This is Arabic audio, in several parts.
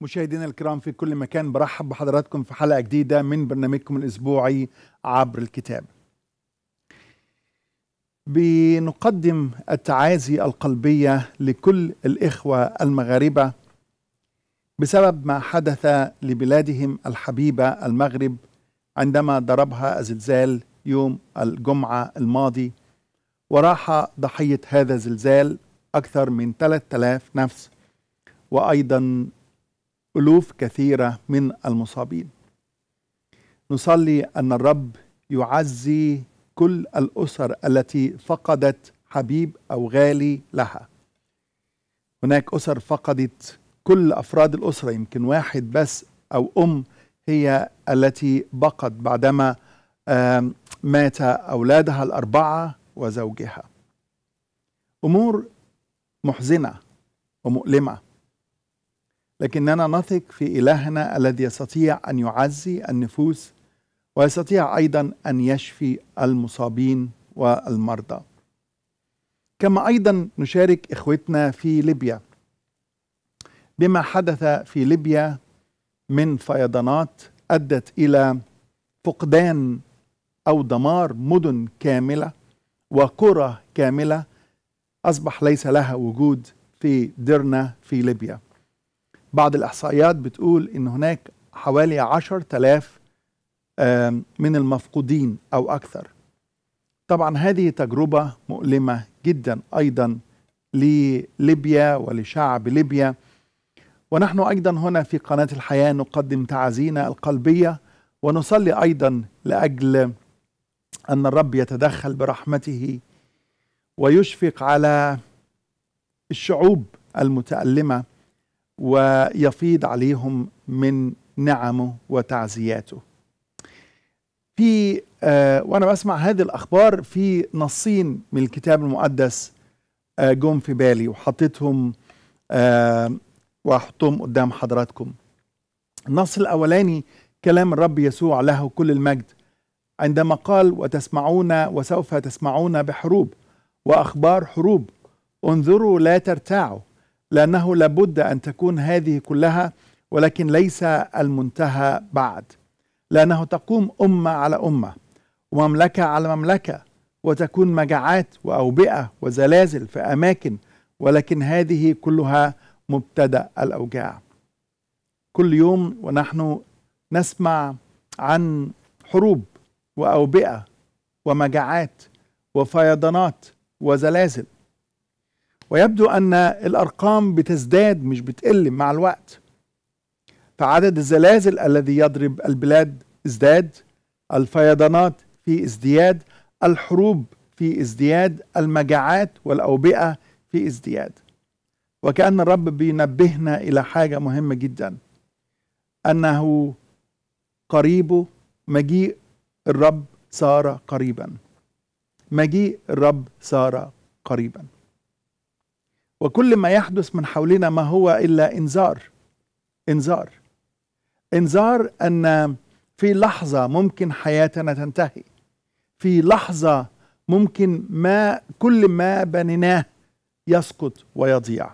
مشاهدينا الكرام في كل مكان برحب بحضراتكم في حلقه جديده من برنامجكم الاسبوعي عبر الكتاب. بنقدم التعازي القلبيه لكل الاخوه المغاربه بسبب ما حدث لبلادهم الحبيبه المغرب عندما ضربها زلزال يوم الجمعه الماضي وراح ضحيه هذا الزلزال اكثر من 3000 نفس وايضا ألوف كثيرة من المصابين نصلي أن الرب يعزي كل الأسر التي فقدت حبيب أو غالي لها هناك أسر فقدت كل أفراد الأسرة يمكن واحد بس أو أم هي التي بقت بعدما مات أولادها الأربعة وزوجها أمور محزنة ومؤلمة لكننا نثق في إلهنا الذي يستطيع أن يعزي النفوس ويستطيع أيضا أن يشفي المصابين والمرضى كما أيضا نشارك إخوتنا في ليبيا بما حدث في ليبيا من فيضانات أدت إلى فقدان أو دمار مدن كاملة وقرى كاملة أصبح ليس لها وجود في درنا في ليبيا بعض الإحصائيات بتقول إن هناك حوالي 10000 من المفقودين أو أكثر طبعا هذه تجربة مؤلمة جدا أيضا لليبيا ولشعب ليبيا ونحن أيضا هنا في قناة الحياة نقدم تعازينا القلبية ونصلي أيضا لأجل أن الرب يتدخل برحمته ويشفق على الشعوب المتألمة ويفيض عليهم من نعمه وتعزياته في آه وانا بسمع هذه الاخبار في نصين من الكتاب المقدس آه جم في بالي وحطيتهم آه واحطهم قدام حضراتكم النص الاولاني كلام الرب يسوع له كل المجد عندما قال وتسمعون وسوف تسمعون بحروب واخبار حروب انظروا لا ترتاعوا لأنه لابد أن تكون هذه كلها ولكن ليس المنتهى بعد لأنه تقوم أمة على أمة ومملكة على مملكة وتكون مجاعات وأوبئة وزلازل في أماكن ولكن هذه كلها مبتدأ الأوجاع كل يوم ونحن نسمع عن حروب وأوبئة ومجاعات وفيضانات وزلازل ويبدو أن الأرقام بتزداد مش بتقل مع الوقت فعدد الزلازل الذي يضرب البلاد ازداد الفيضانات في ازدياد الحروب في ازدياد المجاعات والأوبئة في ازدياد وكأن الرب بينبهنا إلى حاجة مهمة جدا أنه قريبه مجيء الرب صار قريبا مجيء الرب صار قريبا وكل ما يحدث من حولنا ما هو الا انذار انذار انذار ان في لحظه ممكن حياتنا تنتهي في لحظه ممكن ما كل ما بنيناه يسقط ويضيع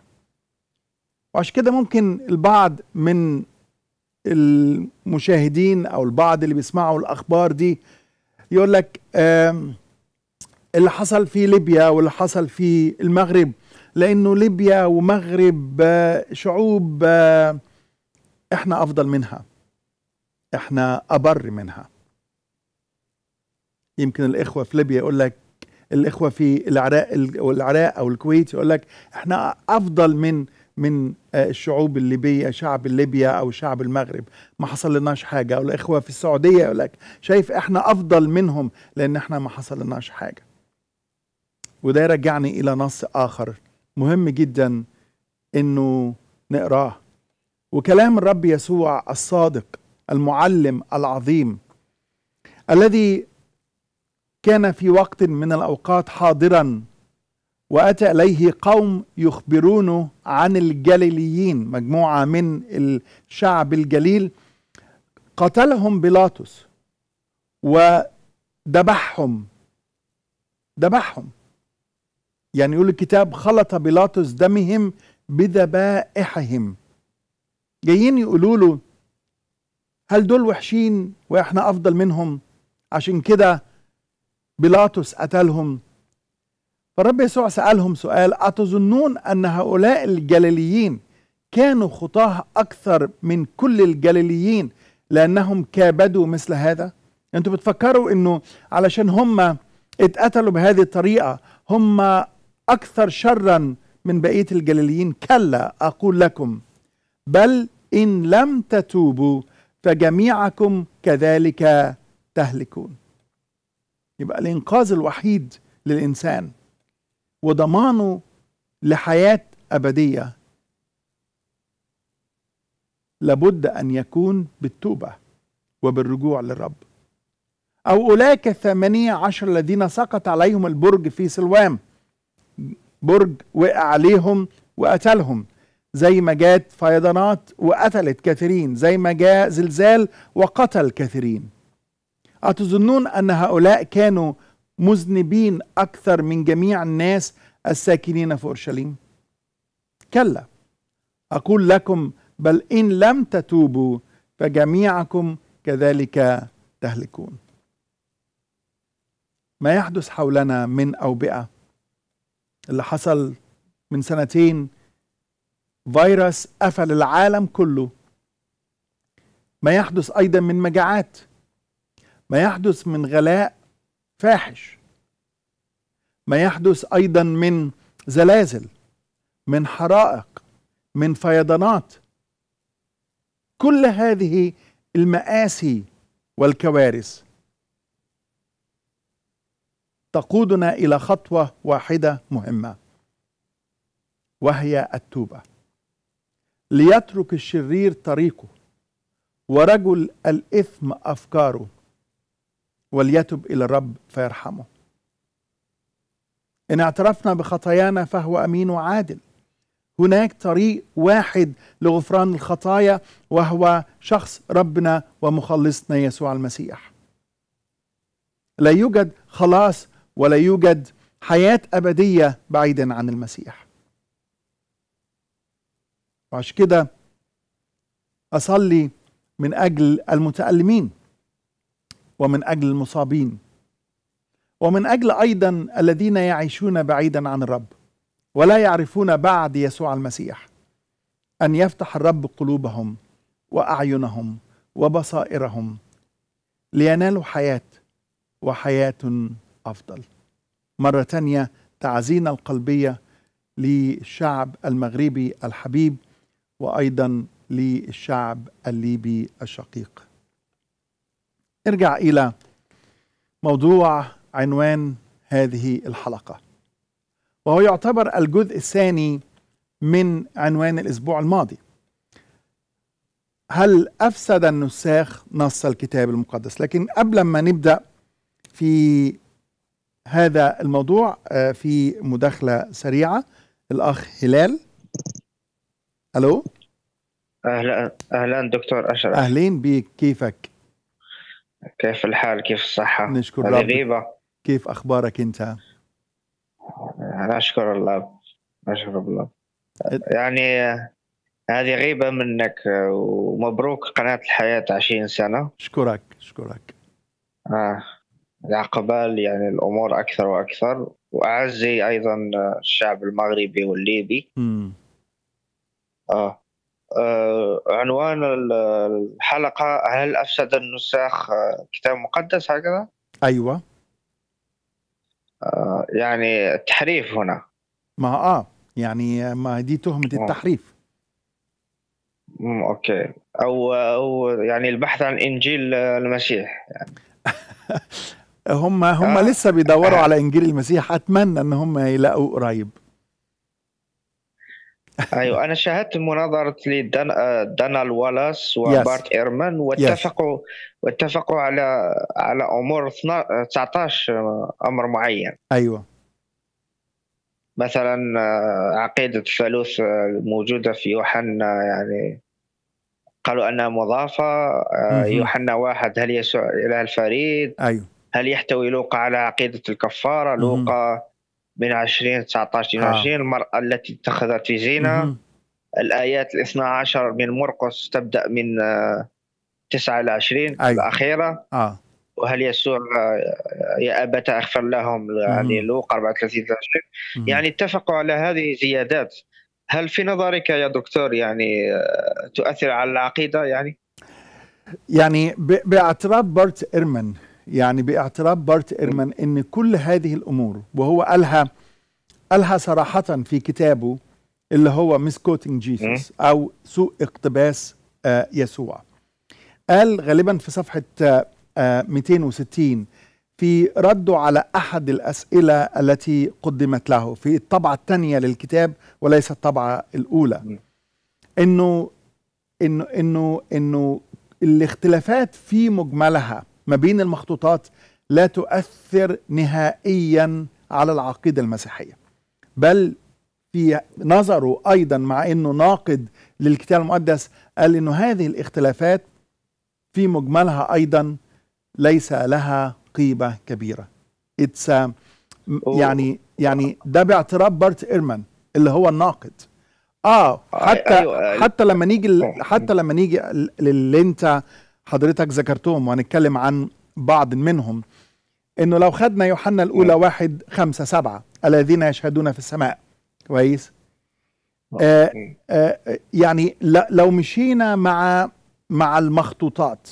وعشان كده ممكن البعض من المشاهدين او البعض اللي بيسمعوا الاخبار دي يقول لك اللي حصل في ليبيا واللي حصل في المغرب لانه ليبيا ومغرب آه، شعوب آه، احنا افضل منها احنا ابر منها يمكن الاخوه في ليبيا يقول لك الاخوه في العراق والعراق او الكويت يقول لك احنا افضل من من آه، الشعوب الليبيه شعب ليبيا او شعب المغرب ما حصل لناش حاجه او الاخوه في السعوديه يقول لك شايف احنا افضل منهم لان احنا ما حصل لناش حاجه وده يرجعني الى نص اخر مهم جدا انه نقراه وكلام الرب يسوع الصادق المعلم العظيم الذي كان في وقت من الاوقات حاضرا واتى اليه قوم يخبرونه عن الجليليين مجموعه من الشعب الجليل قتلهم بيلاطس وذبحهم ذبحهم يعني يقول الكتاب خلط بيلاطس دمهم بذبائحهم جايين يقولوا له هل دول وحشين واحنا افضل منهم عشان كده بيلاطس قتلهم فالرب يسوع سالهم سؤال اتظنون ان هؤلاء الجليليين كانوا خطاه اكثر من كل الجليليين لانهم كابدوا مثل هذا انتوا بتفكروا انه علشان هم اتقتلوا بهذه الطريقه هم أكثر شرا من بقية الجليليين كلا أقول لكم بل إن لم تتوبوا فجميعكم كذلك تهلكون يبقى الإنقاذ الوحيد للإنسان وضمانه لحياة أبدية لابد أن يكون بالتوبة وبالرجوع للرب أو أولئك الثمانية عشر الذين سقط عليهم البرج في سلوام برج وقع عليهم وقتلهم زي ما جات فيضانات وقتلت كثيرين زي ما جاء زلزال وقتل كثيرين أتظنون أن هؤلاء كانوا مذنبين أكثر من جميع الناس الساكنين في أورشليم كلا أقول لكم بل إن لم تتوبوا فجميعكم كذلك تهلكون ما يحدث حولنا من أوبئة اللي حصل من سنتين فيروس قفل العالم كله ما يحدث ايضا من مجاعات ما يحدث من غلاء فاحش ما يحدث ايضا من زلازل من حرائق من فيضانات كل هذه المآسي والكوارث تقودنا الى خطوه واحده مهمه وهي التوبه ليترك الشرير طريقه ورجل الاثم افكاره وليتب الى الرب فيرحمه ان اعترفنا بخطايانا فهو امين وعادل هناك طريق واحد لغفران الخطايا وهو شخص ربنا ومخلصنا يسوع المسيح لا يوجد خلاص ولا يوجد حياة أبدية بعيدا عن المسيح وعشان كده أصلي من أجل المتألمين ومن أجل المصابين ومن أجل أيضا الذين يعيشون بعيدا عن الرب ولا يعرفون بعد يسوع المسيح أن يفتح الرب قلوبهم وأعينهم وبصائرهم لينالوا حياة وحياة أفضل مرة تانية تعزينا القلبية للشعب المغربي الحبيب وأيضا للشعب الليبي الشقيق ارجع إلى موضوع عنوان هذه الحلقة وهو يعتبر الجزء الثاني من عنوان الأسبوع الماضي هل أفسد النساخ نص الكتاب المقدس لكن قبل ما نبدأ في هذا الموضوع آه، في مداخلة سريعة الأخ هلال ألو أهلا أهلا دكتور أشرف أهلين بك كيفك كيف الحال كيف الصحة نشكر ربك غيبة كيف أخبارك أنت أنا أشكر الله أشكر الله يعني آه، هذه غيبة منك آه، ومبروك قناة الحياة 20 سنة شكرك شكرك آه العقبال يعني الامور اكثر واكثر واعزي ايضا الشعب المغربي والليبي امم آه. آه عنوان الحلقه هل افسد النساخ كتاب مقدس هكذا؟ ايوه آه يعني التحريف هنا ما اه يعني ما دي تهمه آه. التحريف اوكي او او يعني البحث عن انجيل المسيح يعني هم هم آه. لسه بيدوروا آه. على انجيل المسيح اتمنى ان هم يلاقوا قريب ايوه انا شاهدت مناظره لدانال والاس وبارت yes. ايرمان واتفقوا yes. واتفقوا على على امور 19 امر معين ايوه مثلا آه، عقيده الثالوث الموجوده آه، في يوحنا يعني قالوا انها مضافه آه، يوحنا واحد هل يسوع اله الفريد ايوه هل يحتوي لوقا على عقيدة الكفارة لوقا من 20 19 إلى آه. 20 المرأة التي اتخذت في زينة الآيات ال عشر من مرقس تبدأ من آه، تسعة إلى 20 أي. أيوه. الأخيرة آه. وهل يسوع آه، يا أبت أغفر لهم يعني لوقا 34 إلى 20 يعني اتفقوا على هذه زيادات هل في نظرك يا دكتور يعني آه، تؤثر على العقيدة يعني؟ يعني باعتراف بارت إيرمان يعني باعتراف بارت إيرمان أن كل هذه الأمور وهو قالها قالها صراحة في كتابه اللي هو مسكوتنج جيسوس أو سوء اقتباس آه، يسوع قال غالبا في صفحة 260 آه، في رده على أحد الأسئلة التي قدمت له في الطبعة الثانية للكتاب وليس الطبعة الأولى إنه إنه إنه إنه الاختلافات في مجملها ما بين المخطوطات لا تؤثر نهائيا على العقيدة المسيحية بل في نظره أيضا مع أنه ناقد للكتاب المقدس قال أنه هذه الاختلافات في مجملها أيضا ليس لها قيمة كبيرة It's a يعني يعني ده باعتراف بارت إيرمان اللي هو الناقد اه حتى أيوة،, أيوة. حتى لما نيجي حتى لما نيجي للي انت حضرتك ذكرتهم وهنتكلم عن بعض منهم انه لو خدنا يوحنا الاولى نعم. واحد خمسة سبعة الذين يشهدون في السماء كويس آه آه, آه، يعني لو مشينا مع مع المخطوطات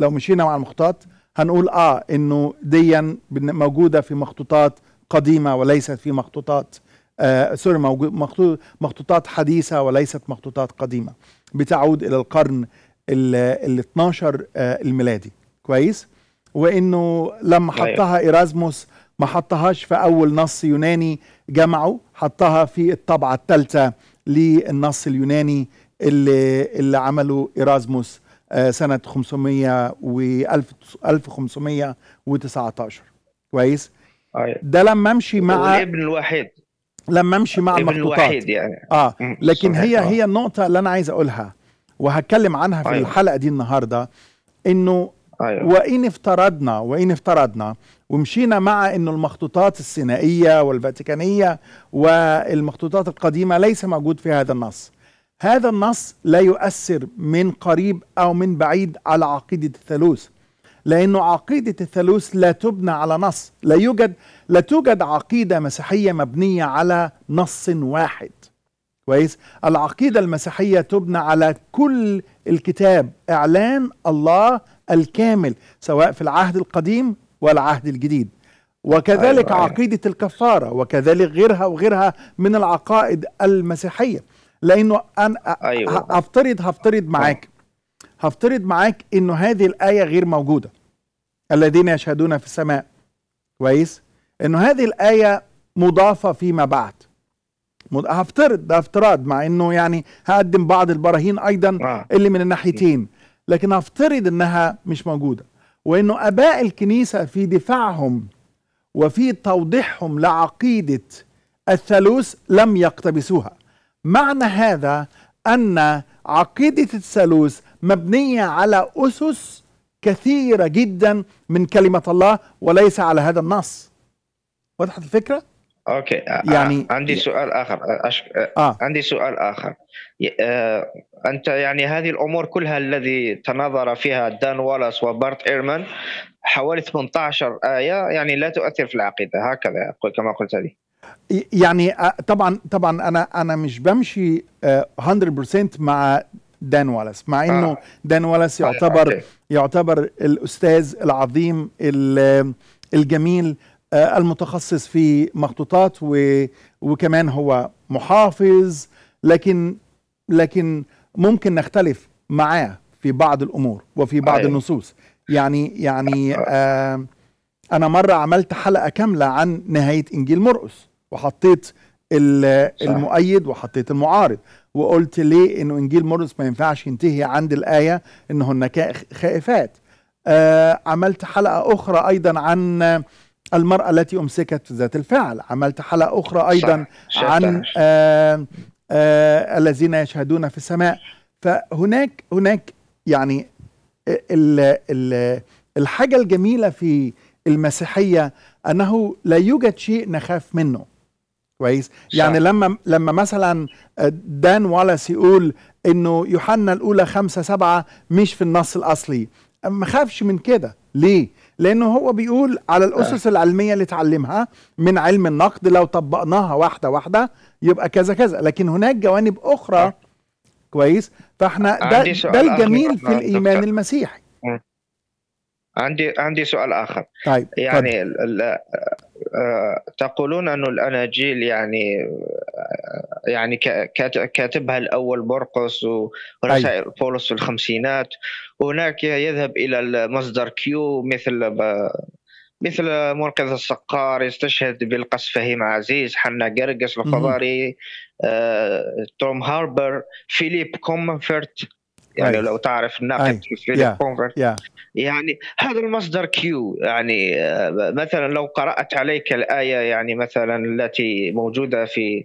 لو مشينا مع المخطوطات هنقول اه انه ديا موجوده في مخطوطات قديمه وليست في مخطوطات آه سوري مخطوطات حديثه وليست مخطوطات قديمه بتعود الى القرن ال 12 آه، الميلادي كويس وانه لما حطها ايرازموس ما حطهاش في اول نص يوناني جمعه حطها في الطبعه الثالثه للنص اليوناني اللي اللي عمله ايرازموس آه، سنه 500 و 1519 كويس طيب. ده لما امشي مع الابن الوحيد لما امشي مع المخطوطات يعني. اه لكن هي هي النقطه اللي انا عايز اقولها وهتكلم عنها في أيوة. الحلقه دي النهارده انه أيوة. وان افترضنا وان افترضنا ومشينا مع انه المخطوطات السينائيه والفاتيكانيه والمخطوطات القديمه ليس موجود في هذا النص هذا النص لا يؤثر من قريب او من بعيد على عقيده الثالوث لانه عقيده الثالوث لا تبنى على نص لا يوجد لا توجد عقيده مسيحيه مبنيه على نص واحد كويس العقيدة المسيحية تبنى على كل الكتاب إعلان الله الكامل سواء في العهد القديم والعهد الجديد وكذلك أيوة, أيوة. عقيدة الكفارة وكذلك غيرها وغيرها من العقائد المسيحية لأنه أنا أيوة. هفترض هفترض معاك هفترض معاك أنه هذه الآية غير موجودة الذين يشهدون في السماء كويس أنه هذه الآية مضافة فيما بعد هفترض ده افتراض مع انه يعني هقدم بعض البراهين ايضا آه. اللي من الناحيتين لكن هفترض انها مش موجوده وانه اباء الكنيسه في دفاعهم وفي توضيحهم لعقيده الثالوث لم يقتبسوها معنى هذا ان عقيده الثالوث مبنيه على اسس كثيره جدا من كلمه الله وليس على هذا النص وضحت الفكره اوكي آه، آه، يعني عندي سؤال اخر آه، أشك... آه. عندي سؤال اخر آه... انت يعني هذه الامور كلها الذي تناظر فيها دان والاس وبارت ايرمان حوالي 18 ايه يعني لا تؤثر في العقيده هكذا كما قلت لي يعني طبعا طبعا انا انا مش بمشي 100% مع دان والاس مع انه آه. دان والاس يعتبر آه. يعتبر الاستاذ العظيم الجميل آه، المتخصص في مخطوطات وكمان هو محافظ لكن لكن ممكن نختلف معاه في بعض الامور وفي بعض أيه. النصوص يعني يعني أيوة. آه انا مره عملت حلقه كامله عن نهايه انجيل مرقس وحطيت المؤيد وحطيت المعارض وقلت ليه انه انجيل مرقس ما ينفعش ينتهي عند الايه انهن خائفات آه عملت حلقه اخرى ايضا عن المرأة التي أمسكت ذات الفعل عملت حلقة أخرى أيضا صح. عن آآ آآ الذين يشهدون في السماء فهناك هناك يعني ال ال الحاجة الجميلة في المسيحية أنه لا يوجد شيء نخاف منه كويس يعني لما لما مثلا دان والاس يقول انه يوحنا الاولى خمسة سبعة مش في النص الاصلي ما خافش من كده ليه لانه هو بيقول على الاسس آه. العلميه اللي اتعلمها من علم النقد لو طبقناها واحده واحده يبقى كذا كذا لكن هناك جوانب اخرى آه. كويس فاحنا آه، ده, ده الجميل في الايمان دكتور. المسيحي عندي عندي سؤال اخر طيب يعني الـ ال تقولون أن الأناجيل يعني يعني كاتبها الأول برقص أيوه. ورسائل بولس في الخمسينات هناك يذهب الى المصدر كيو مثل مثل منقذ الصقار يستشهد بالقصف فهيم عزيز حنا قرقس الخضاري آه، توم هاربر فيليب كومفرت يعني أي. أيوه. لو تعرف الناقد أيوه. فيليب yeah. yeah. يعني هذا المصدر كيو يعني آه، مثلا لو قرات عليك الايه يعني مثلا التي موجوده في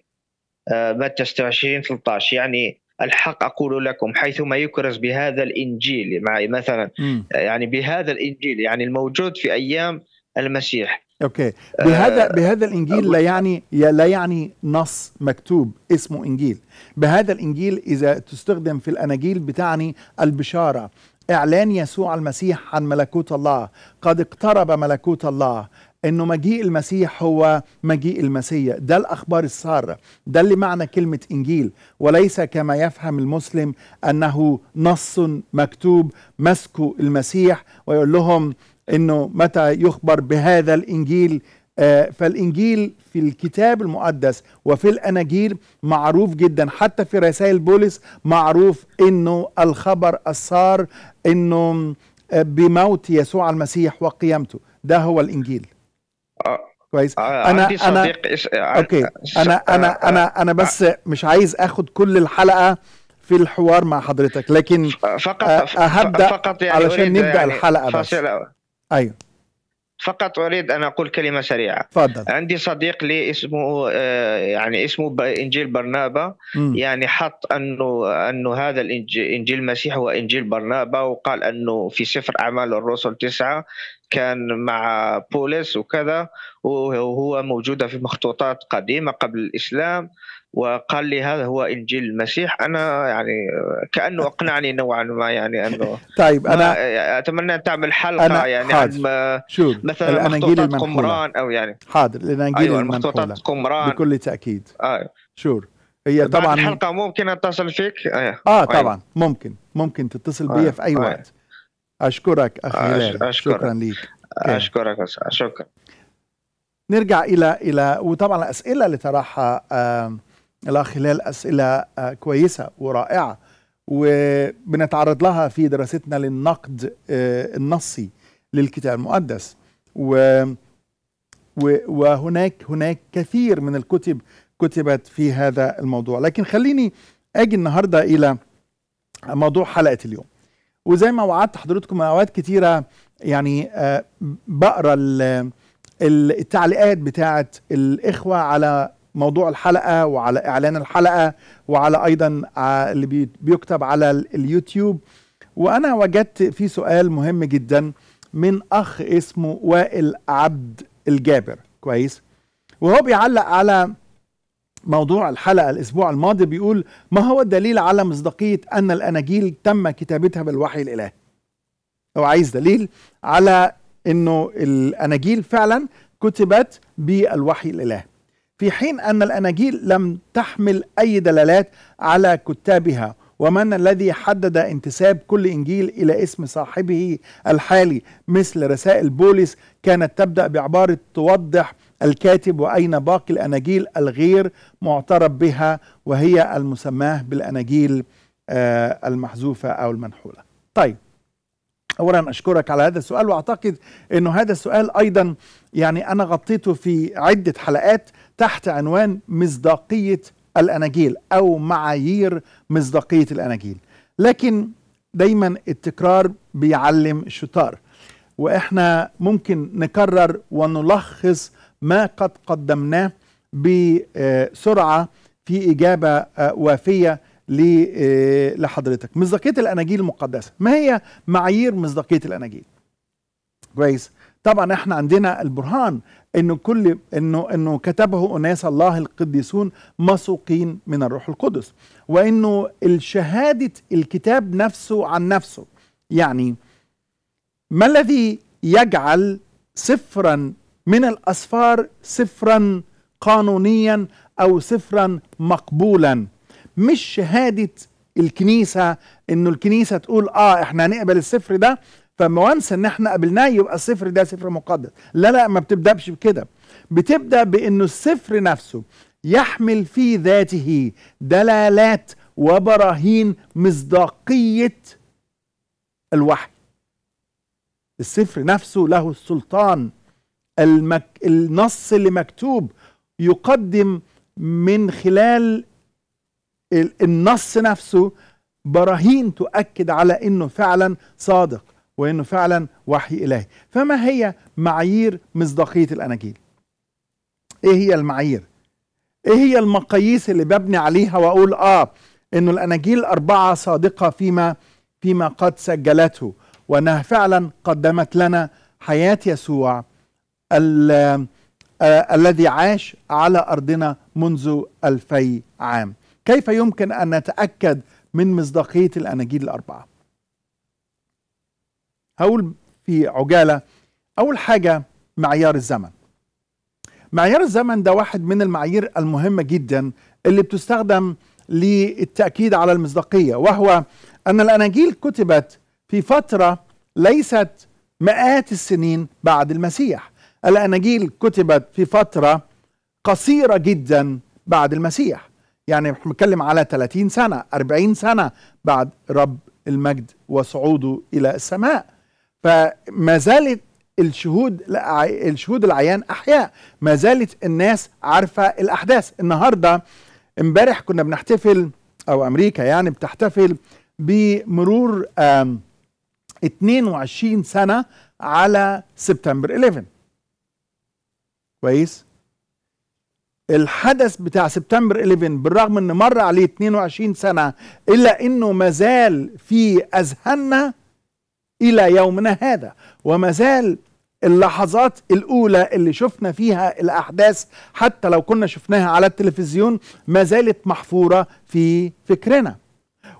آه، متى 26 13 يعني الحق أقول لكم حيثما يكرز بهذا الإنجيل معي مثلا م. يعني بهذا الإنجيل يعني الموجود في أيام المسيح اوكي آه، بهذا بهذا الانجيل لا يعني لا يعني نص مكتوب اسمه انجيل بهذا الانجيل اذا تستخدم في الاناجيل بتعني البشاره اعلان يسوع المسيح عن ملكوت الله قد اقترب ملكوت الله انه مجيء المسيح هو مجيء المسيا ده الاخبار الساره ده اللي معنى كلمه انجيل وليس كما يفهم المسلم انه نص مكتوب مسكوا المسيح ويقول لهم انه متى يخبر بهذا الانجيل آه، فالانجيل في الكتاب المقدس وفي الاناجيل معروف جدا حتى في رسائل بولس معروف انه الخبر السار انه آه، بموت يسوع المسيح وقيامته ده هو الانجيل آه، كويس آه، انا عندي انا اوكي آه، انا انا انا انا بس مش عايز اخد كل الحلقه في الحوار مع حضرتك لكن فقط هبدا فقط يعني علشان نبدا يعني الحلقه بس ايوه فقط اريد ان اقول كلمه سريعه تفضل عندي صديق لي اسمه يعني اسمه انجيل برنابا م. يعني حط انه انه هذا الانجيل المسيح هو انجيل برنابا وقال انه في سفر اعمال الرسل تسعه كان مع بوليس وكذا وهو موجودة في مخطوطات قديمة قبل الإسلام وقال لي هذا هو انجيل المسيح انا يعني كانه اقنعني نوعا ما يعني انه طيب انا اتمنى ان تعمل حلقه أنا يعني حاضر. عن شوف مثلا مخطوطات قمران او يعني حاضر الاناجيل أيوة المخطوطات قمران بكل تاكيد آه. شور هي طبعا الحلقه ممكن اتصل فيك آه, آه طيب. طبعا ممكن ممكن تتصل بي آه. في اي آه. وقت أشكرك أخي هلال شكرا لك أشكرك أستاذ شكرا نرجع إلى إلى وطبعا الأسئلة اللي طرحها الأخ هلال أسئلة كويسة ورائعة وبنتعرض لها في دراستنا للنقد النصي للكتاب المقدس و وهناك هناك كثير من الكتب كتبت في هذا الموضوع لكن خليني اجي النهارده الى موضوع حلقه اليوم وزي ما وعدت حضرتكم اوقات كتيره يعني آه، بقرا التعليقات بتاعه الاخوه على موضوع الحلقه وعلى اعلان الحلقه وعلى ايضا آه، اللي بيكتب على اليوتيوب وانا وجدت في سؤال مهم جدا من اخ اسمه وائل عبد الجابر كويس وهو بيعلق على موضوع الحلقة الأسبوع الماضي بيقول ما هو الدليل على مصداقية أن الأناجيل تم كتابتها بالوحي الإلهي هو عايز دليل على أنه الأناجيل فعلا كتبت بالوحي الإلهي في حين أن الأناجيل لم تحمل أي دلالات على كتابها ومن الذي حدد انتساب كل انجيل الى اسم صاحبه الحالي مثل رسائل بولس كانت تبدا بعباره توضح الكاتب وأين باقي الأناجيل الغير معترف بها وهي المسماه بالأناجيل آه، المحذوفة أو المنحولة طيب اولا اشكرك على هذا السؤال واعتقد انه هذا السؤال ايضا يعني انا غطيته في عده حلقات تحت عنوان مصداقيه الاناجيل او معايير مصداقيه الاناجيل لكن دايما التكرار بيعلم الشطار واحنا ممكن نكرر ونلخص ما قد قدمناه بسرعة في إجابة آه، وافية آه، لحضرتك مصداقية الأناجيل المقدسة ما هي معايير مصداقية الأناجيل كويس طبعا احنا عندنا البرهان انه كل انه انه كتبه اناس الله القديسون مسوقين من الروح القدس وانه الشهاده الكتاب نفسه عن نفسه يعني ما الذي يجعل سفرا من الأسفار سفرا قانونيا أو سفرا مقبولا مش شهادة الكنيسة إنه الكنيسة تقول آه إحنا هنقبل السفر ده فموانس إن إحنا قبلناه يبقى السفر ده سفر مقدس لا لا ما بتبدأش بكده بتبدأ بإنه السفر نفسه يحمل في ذاته دلالات وبراهين مصداقية الوحي السفر نفسه له السلطان المك... النص اللي مكتوب يقدم من خلال النص نفسه براهين تؤكد على انه فعلا صادق وانه فعلا وحي الهي فما هي معايير مصداقيه الاناجيل ايه هي المعايير ايه هي المقاييس اللي ببني عليها واقول اه انه الاناجيل الاربعه صادقه فيما فيما قد سجلته وانها فعلا قدمت لنا حياه يسوع آه، الذي عاش على أرضنا منذ ألفي عام كيف يمكن أن نتأكد من مصداقية الأناجيل الأربعة هقول في عجالة أول حاجة معيار الزمن معيار الزمن ده واحد من المعايير المهمة جدا اللي بتستخدم للتأكيد على المصداقية وهو أن الأناجيل كتبت في فترة ليست مئات السنين بعد المسيح الأناجيل كتبت في فترة قصيرة جدا بعد المسيح يعني احنا بنتكلم على 30 سنة 40 سنة بعد رب المجد وصعوده إلى السماء فما زالت الشهود الشهود العيان أحياء ما زالت الناس عارفة الأحداث النهاردة امبارح كنا بنحتفل أو أمريكا يعني بتحتفل بمرور 22 سنة على سبتمبر 11 كويس الحدث بتاع سبتمبر 11 بالرغم ان مر عليه 22 سنه الا انه مازال في اذهاننا الى يومنا هذا ومازال اللحظات الاولى اللي شفنا فيها الاحداث حتى لو كنا شفناها على التلفزيون ما زالت محفوره في فكرنا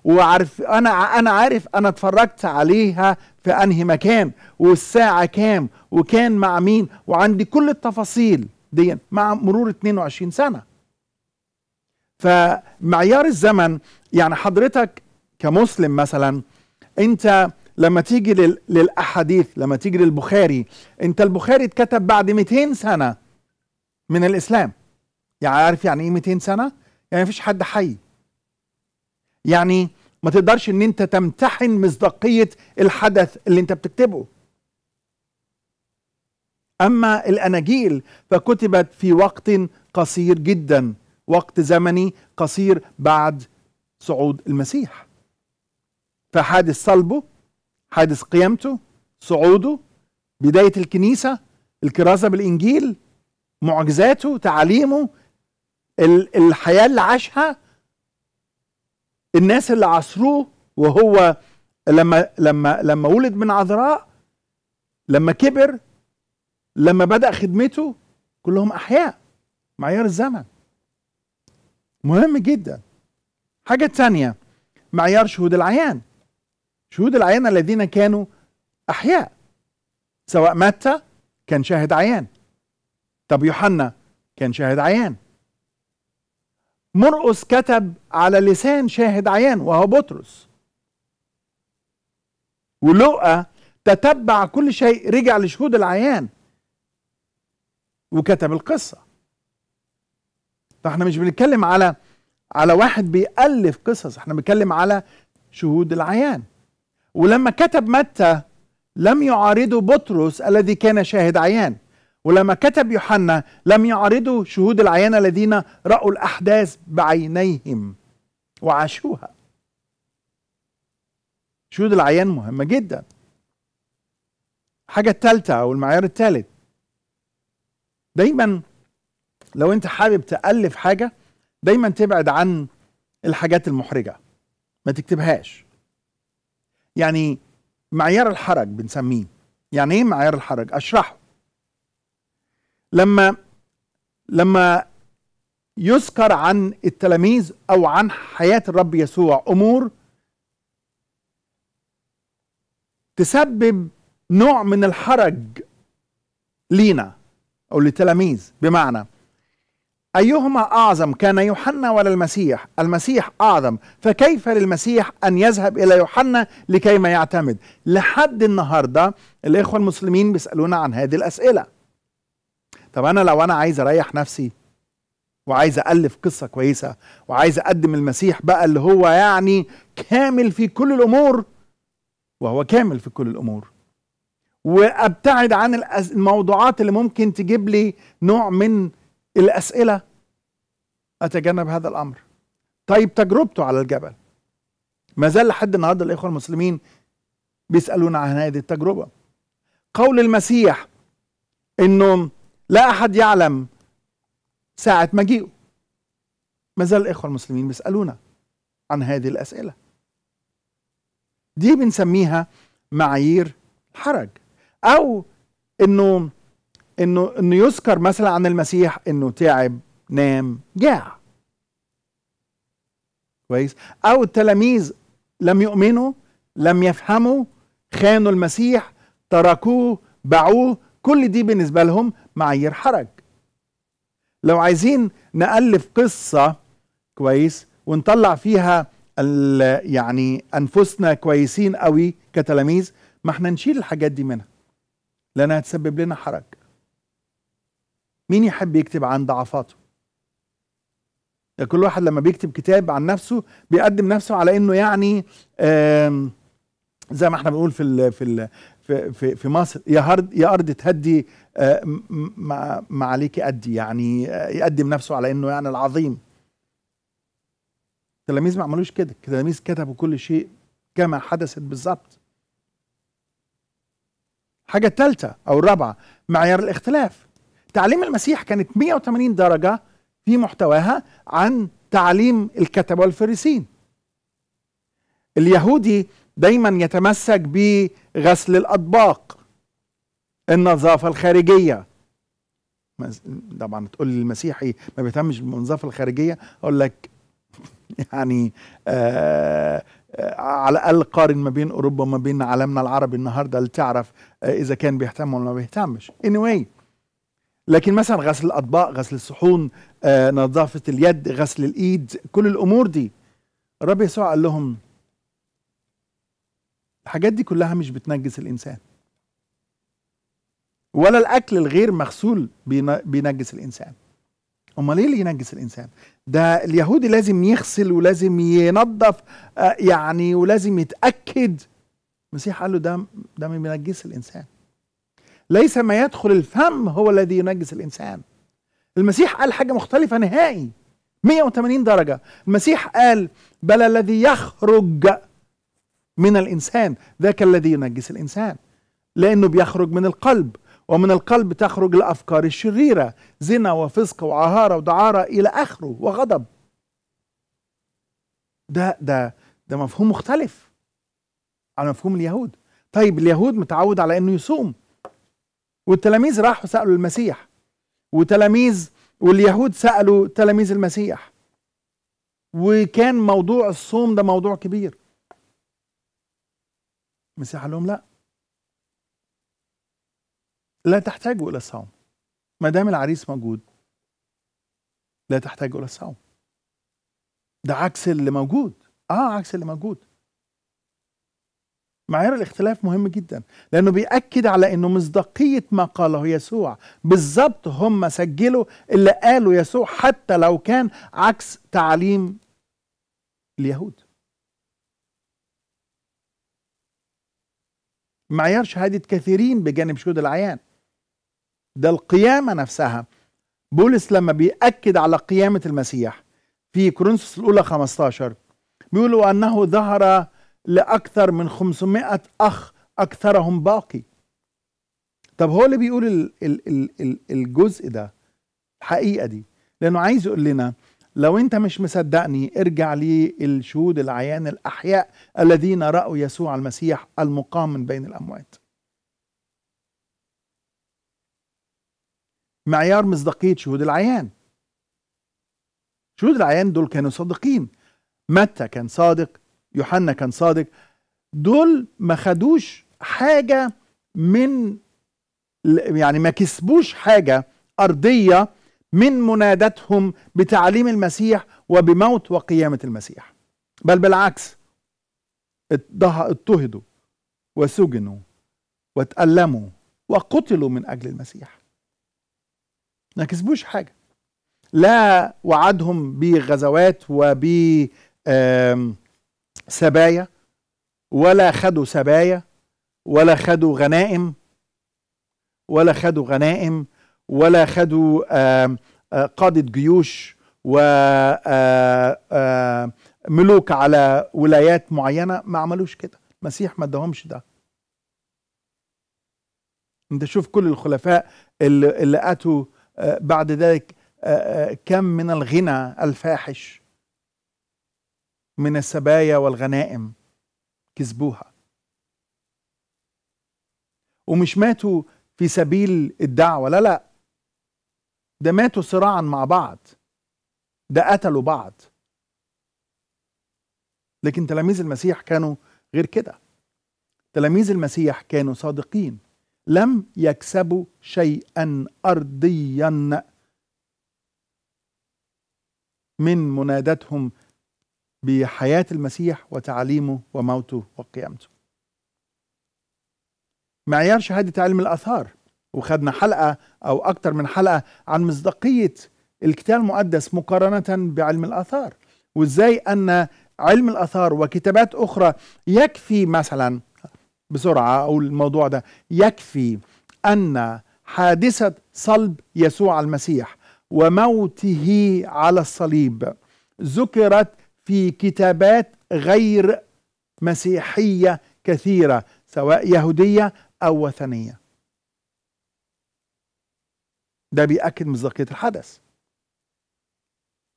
وعارف انا انا عارف انا اتفرجت عليها في انهي مكان والساعه كام وكان مع مين وعندي كل التفاصيل دي مع مرور 22 سنه فمعيار الزمن يعني حضرتك كمسلم مثلا انت لما تيجي للاحاديث لما تيجي للبخاري انت البخاري اتكتب بعد 200 سنه من الاسلام يعني عارف يعني ايه 200 سنه يعني مفيش حد حي يعني ما تقدرش ان انت تمتحن مصداقيه الحدث اللي انت بتكتبه اما الاناجيل فكتبت في وقت قصير جدا وقت زمني قصير بعد صعود المسيح فحادث صلبه حادث قيامته صعوده بدايه الكنيسه الكرازه بالانجيل معجزاته تعاليمه الحياه اللي عاشها الناس اللي عاصروه وهو لما لما لما ولد من عذراء لما كبر لما بدأ خدمته كلهم أحياء معيار الزمن مهم جدا حاجة تانية معيار شهود العيان شهود العيان الذين كانوا أحياء سواء متى كان شاهد عيان طب يوحنا كان شاهد عيان مرقس كتب على لسان شاهد عيان وهو بطرس ولقى تتبع كل شيء رجع لشهود العيان وكتب القصة فاحنا مش بنتكلم على على واحد بيألف قصص احنا بنتكلم على شهود العيان ولما كتب متى لم يعارضه بطرس الذي كان شاهد عيان ولما كتب يوحنا لم يعرضوا شهود العيان الذين رأوا الأحداث بعينيهم وعاشوها شهود العيان مهمة جدا الحاجة الثالثة أو المعيار الثالث دايما لو أنت حابب تألف حاجة دايما تبعد عن الحاجات المحرجة ما تكتبهاش يعني معيار الحرج بنسميه يعني ايه معيار الحرج اشرحه لما لما يذكر عن التلاميذ او عن حياه الرب يسوع امور تسبب نوع من الحرج لينا او للتلاميذ بمعنى ايهما اعظم كان يوحنا ولا المسيح المسيح اعظم فكيف للمسيح ان يذهب الى يوحنا لكي ما يعتمد لحد النهارده الاخوه المسلمين بيسالونا عن هذه الاسئله طب انا لو انا عايز اريح نفسي وعايز الف قصه كويسه وعايز اقدم المسيح بقى اللي هو يعني كامل في كل الامور وهو كامل في كل الامور وابتعد عن الموضوعات اللي ممكن تجيب لي نوع من الاسئله اتجنب هذا الامر طيب تجربته على الجبل ما زال لحد النهارده الاخوه المسلمين بيسالون عن هذه التجربه قول المسيح انه لا أحد يعلم ساعة مجيئه ما زال الإخوة المسلمين بيسألونا عن هذه الأسئلة دي بنسميها معايير حرج أو إنه إنه إنه يذكر مثلا عن المسيح إنه تعب نام جاع كويس أو التلاميذ لم يؤمنوا لم يفهموا خانوا المسيح تركوه باعوه كل دي بالنسبة لهم معايير حرج لو عايزين نألف قصة كويس ونطلع فيها يعني أنفسنا كويسين قوي كتلاميذ ما احنا نشيل الحاجات دي منها لأنها هتسبب لنا حرج مين يحب يكتب عن ضعفاته يعني كل واحد لما بيكتب كتاب عن نفسه بيقدم نفسه على انه يعني زي ما احنا بنقول في ال في ال في في مصر يا هرد يا ارض تهدي آه، ما, عليك يأدي يعني آه، يقدم نفسه على أنه يعني العظيم التلاميذ ما عملوش كده التلاميذ كتبوا كل شيء كما حدثت بالظبط الحاجة الثالثة أو الرابعة معيار الاختلاف تعليم المسيح كانت 180 درجة في محتواها عن تعليم الكتبة والفريسين اليهودي دايما يتمسك بغسل الأطباق النظافة الخارجية طبعا تقول المسيحي ما بيهتمش بالنظافة الخارجية أقول لك يعني آه،, آه على الاقل قارن ما بين اوروبا وما بين عالمنا العربي النهارده لتعرف آه، اذا كان بيهتم ولا ما بيهتمش anyway لكن مثلا غسل الاطباق غسل الصحون آه، نظافه اليد غسل الايد كل الامور دي الرب يسوع قال لهم الحاجات دي كلها مش بتنجس الانسان ولا الاكل الغير مغسول بينجس الانسان امال ايه اللي ينجس الانسان ده اليهودي لازم يغسل ولازم ينظف آه، يعني ولازم يتاكد المسيح قال له ده ده ما بينجس الانسان ليس ما يدخل الفم هو الذي ينجس الانسان المسيح قال حاجه مختلفه نهائي 180 درجه المسيح قال بل الذي يخرج من الانسان ذاك الذي ينجس الانسان لانه بيخرج من القلب ومن القلب تخرج الأفكار الشريرة زنا وفسق وعهارة ودعارة إلى آخره وغضب ده ده ده مفهوم مختلف عن مفهوم اليهود طيب اليهود متعود على انه يصوم والتلاميذ راحوا سالوا المسيح وتلاميذ واليهود سالوا تلاميذ المسيح وكان موضوع الصوم ده موضوع كبير المسيح قال لهم لا لا تحتاج إلى الصوم ما دام العريس موجود لا تحتاج إلى الصوم ده عكس اللي موجود اه عكس اللي موجود معيار الاختلاف مهم جدا لانه بيأكد على انه مصداقية ما قاله يسوع بالظبط هم سجلوا اللي قاله يسوع حتى لو كان عكس تعليم اليهود معيار شهادة كثيرين بجانب شهود العيان ده القيامة نفسها بولس لما بيأكد على قيامة المسيح في كورنثوس الأولى 15 بيقولوا أنه ظهر لأكثر من 500 أخ أكثرهم باقي طب هو اللي بيقول الـ الـ الـ الـ الجزء ده الحقيقة دي لأنه عايز يقول لنا لو أنت مش مصدقني ارجع للشهود العيان الأحياء الذين رأوا يسوع المسيح المقام من بين الأموات معيار مصداقيه شهود العيان شهود العيان دول كانوا صادقين متى كان صادق يوحنا كان صادق دول ما خدوش حاجه من يعني ما كسبوش حاجه ارضيه من منادتهم بتعليم المسيح وبموت وقيامه المسيح بل بالعكس اضطهدوا وسجنوا وتألموا وقتلوا من أجل المسيح ما كسبوش حاجة لا وعدهم بغزوات وب سبايا ولا خدوا سبايا ولا خدوا غنائم ولا خدوا غنائم ولا خدوا قادة جيوش وملوك على ولايات معينة ما عملوش كده المسيح ما ادهمش ده انت شوف كل الخلفاء اللي, اللي اتوا آه، بعد ذلك آه، آه، كم من الغنى الفاحش من السبايا والغنائم كسبوها ومش ماتوا في سبيل الدعوة لا لا ده ماتوا صراعا مع بعض ده قتلوا بعض لكن تلاميذ المسيح كانوا غير كده تلاميذ المسيح كانوا صادقين لم يكسبوا شيئا أرضيا من منادتهم بحياة المسيح وتعليمه وموته وقيامته معيار شهادة علم الآثار وخدنا حلقة أو أكثر من حلقة عن مصداقية الكتاب المقدس مقارنة بعلم الآثار وإزاي أن علم الآثار وكتابات أخرى يكفي مثلا بسرعة أو الموضوع ده يكفي أن حادثة صلب يسوع المسيح وموته على الصليب ذكرت في كتابات غير مسيحية كثيرة سواء يهودية أو وثنية ده بيأكد مصداقية الحدث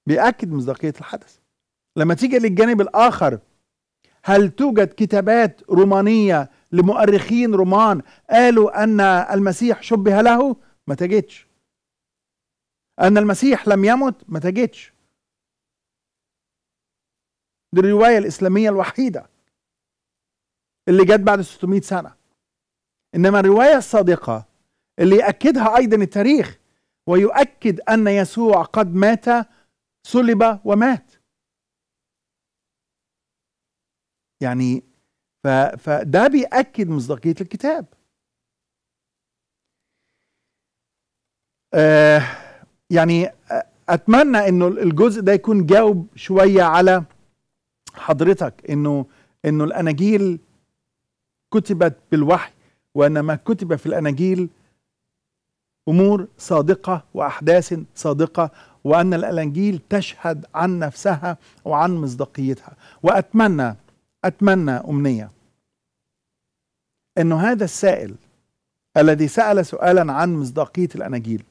بيأكد مصداقية الحدث لما تيجي للجانب الآخر هل توجد كتابات رومانية لمؤرخين رومان قالوا أن المسيح شبه له ما تجدش أن المسيح لم يمت ما تجدش دي الرواية الإسلامية الوحيدة اللي جت بعد 600 سنة إنما الرواية الصادقة اللي يأكدها أيضا التاريخ ويؤكد أن يسوع قد مات صلب ومات يعني فده بيأكد مصداقية الكتاب آه يعني آه، اتمنى انه الجزء ده يكون جاوب شويه على حضرتك انه انه الاناجيل كتبت بالوحي وان ما كتب في الاناجيل امور صادقه واحداث صادقه وان الاناجيل تشهد عن نفسها وعن مصداقيتها واتمنى أتمنى أمنية أنه هذا السائل الذي سأل سؤالا عن مصداقية الأناجيل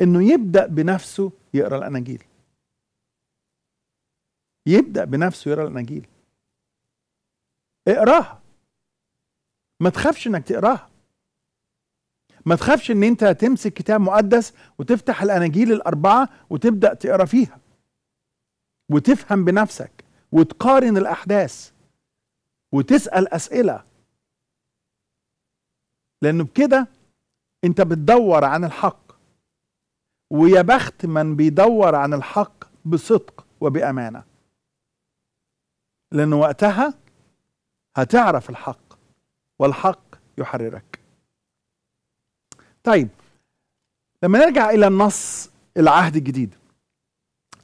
أنه يبدأ بنفسه يقرأ الأناجيل يبدأ بنفسه يقرأ الأناجيل اقراها ما تخافش انك تقراها ما تخافش ان انت تمسك كتاب مقدس وتفتح الاناجيل الاربعه وتبدا تقرا فيها وتفهم بنفسك وتقارن الأحداث وتسأل أسئلة لأنه بكده أنت بتدور عن الحق ويا بخت من بيدور عن الحق بصدق وبأمانة لانه وقتها هتعرف الحق والحق يحررك طيب لما نرجع إلى النص العهد الجديد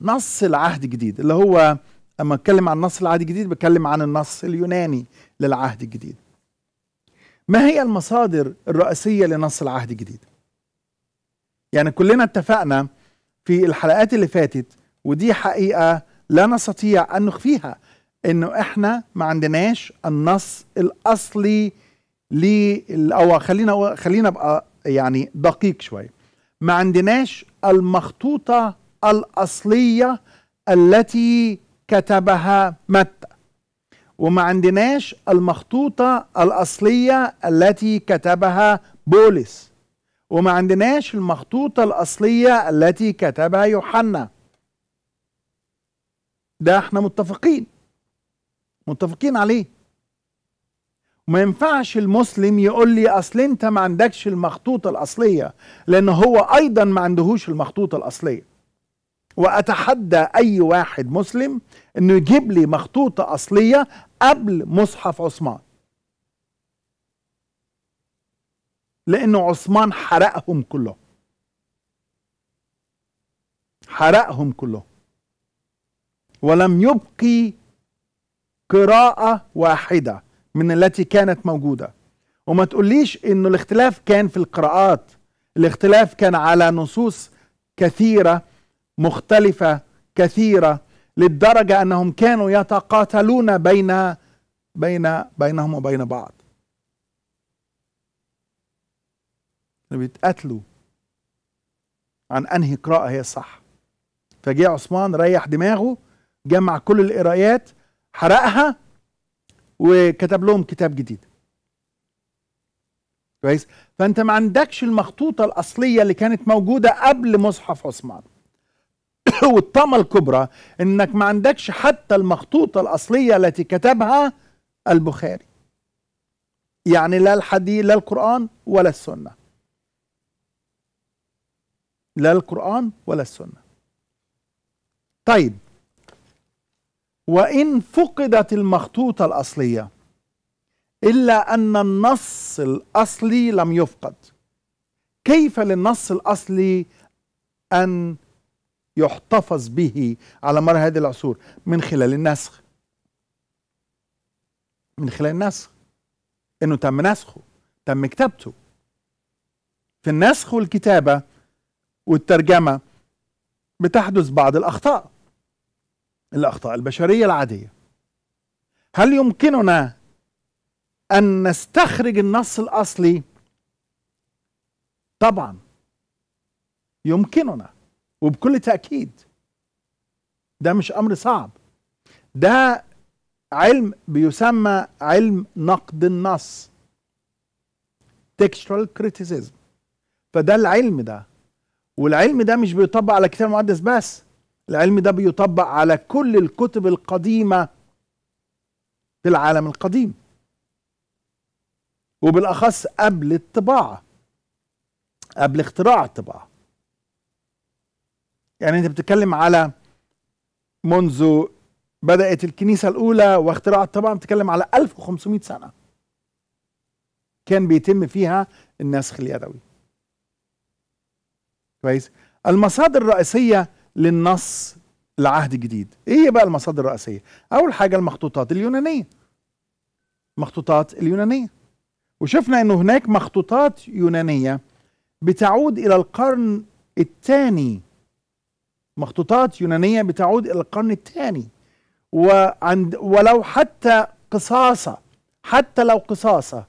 نص العهد الجديد اللي هو اما اتكلم عن النص العهد الجديد بتكلم عن النص اليوناني للعهد الجديد ما هي المصادر الرئيسيه لنص العهد الجديد يعني كلنا اتفقنا في الحلقات اللي فاتت ودي حقيقه لا نستطيع ان نخفيها انه احنا ما عندناش النص الاصلي ل او خلينا خلينا ابقى يعني دقيق شويه ما عندناش المخطوطه الاصليه التي كتبها متى وما عندناش المخطوطة الأصلية التي كتبها بولس وما عندناش المخطوطة الأصلية التي كتبها يوحنا ده احنا متفقين متفقين عليه ما ينفعش المسلم يقول لي اصل انت ما عندكش المخطوطه الاصليه لان هو ايضا ما عندهوش المخطوطه الاصليه واتحدى اي واحد مسلم انه يجيب لي مخطوطه اصليه قبل مصحف عثمان لانه عثمان حرقهم كلهم حرقهم كلهم ولم يبقي قراءة واحدة من التي كانت موجودة وما تقوليش انه الاختلاف كان في القراءات الاختلاف كان على نصوص كثيرة مختلفه كثيره للدرجه انهم كانوا يتقاتلون بين بين بينهم وبين بعض بيتقاتلوا عن انهي قراءه هي الصح فجه عثمان ريح دماغه جمع كل القراءات حرقها وكتب لهم كتاب جديد كويس فانت ما عندكش المخطوطه الاصليه اللي كانت موجوده قبل مصحف عثمان والطامة الكبرى انك ما عندكش حتى المخطوطة الاصلية التي كتبها البخاري يعني لا الحديث لا القرآن ولا السنة لا القرآن ولا السنة طيب وإن فقدت المخطوطة الأصلية إلا أن النص الأصلي لم يفقد كيف للنص الأصلي أن يحتفظ به على مر هذه العصور من خلال النسخ من خلال النسخ انه تم نسخه تم كتابته في النسخ والكتابه والترجمه بتحدث بعض الاخطاء الاخطاء البشريه العاديه هل يمكننا ان نستخرج النص الاصلي طبعا يمكننا وبكل تأكيد ده مش أمر صعب ده علم بيسمى علم نقد النص textual criticism فده العلم ده والعلم ده مش بيطبق على الكتاب المقدس بس العلم ده بيطبق على كل الكتب القديمة في العالم القديم وبالأخص قبل الطباعة قبل اختراع الطباعة يعني انت بتتكلم على منذ بدات الكنيسه الاولى واختراع طبعا بتتكلم على 1500 سنه كان بيتم فيها النسخ اليدوي كويس المصادر الرئيسيه للنص العهد الجديد ايه بقى المصادر الرئيسيه اول حاجه المخطوطات اليونانيه مخطوطات اليونانيه وشفنا انه هناك مخطوطات يونانيه بتعود الى القرن الثاني مخطوطات يونانية بتعود إلى القرن الثاني وعند ولو حتى قصاصة حتى لو قصاصة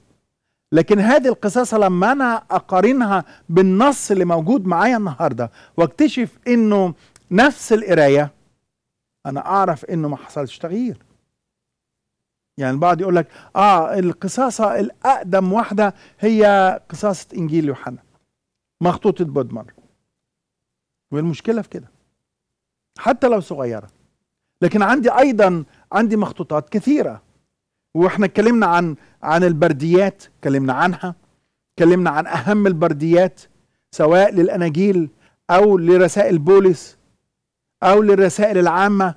لكن هذه القصاصة لما أنا أقارنها بالنص اللي موجود معايا النهاردة واكتشف إنه نفس القراية أنا أعرف إنه ما حصلش تغيير يعني البعض يقول لك آه القصاصة الأقدم واحدة هي قصاصة إنجيل يوحنا مخطوطة بودمر والمشكلة في كده حتى لو صغيرة لكن عندي أيضا عندي مخطوطات كثيرة واحنا اتكلمنا عن عن البرديات اتكلمنا عنها اتكلمنا عن أهم البرديات سواء للأناجيل أو لرسائل بولس أو للرسائل العامة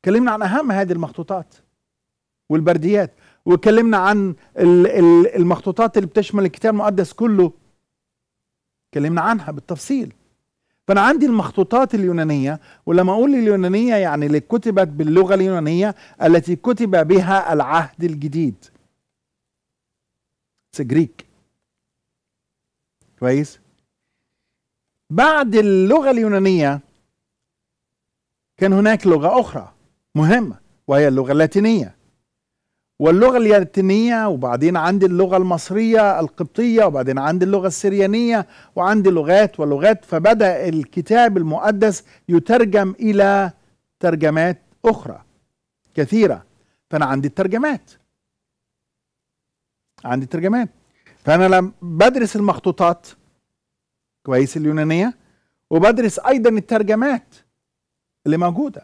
اتكلمنا عن أهم هذه المخطوطات والبرديات واتكلمنا عن المخطوطات اللي بتشمل الكتاب المقدس كله اتكلمنا عنها بالتفصيل فانا عندي المخطوطات اليونانيه ولما اقول اليونانيه يعني اللي كتبت باللغه اليونانيه التي كتب بها العهد الجديد سجريك كويس بعد اللغه اليونانيه كان هناك لغه اخرى مهمه وهي اللغه اللاتينيه واللغة اليرتينية وبعدين عندي اللغة المصرية القبطية وبعدين عندي اللغة السريانية وعندي لغات ولغات فبدأ الكتاب المقدس يترجم إلى ترجمات أخرى كثيرة فأنا عندي الترجمات عندي الترجمات فأنا لم بدرس المخطوطات كويس اليونانية وبدرس أيضا الترجمات اللي موجودة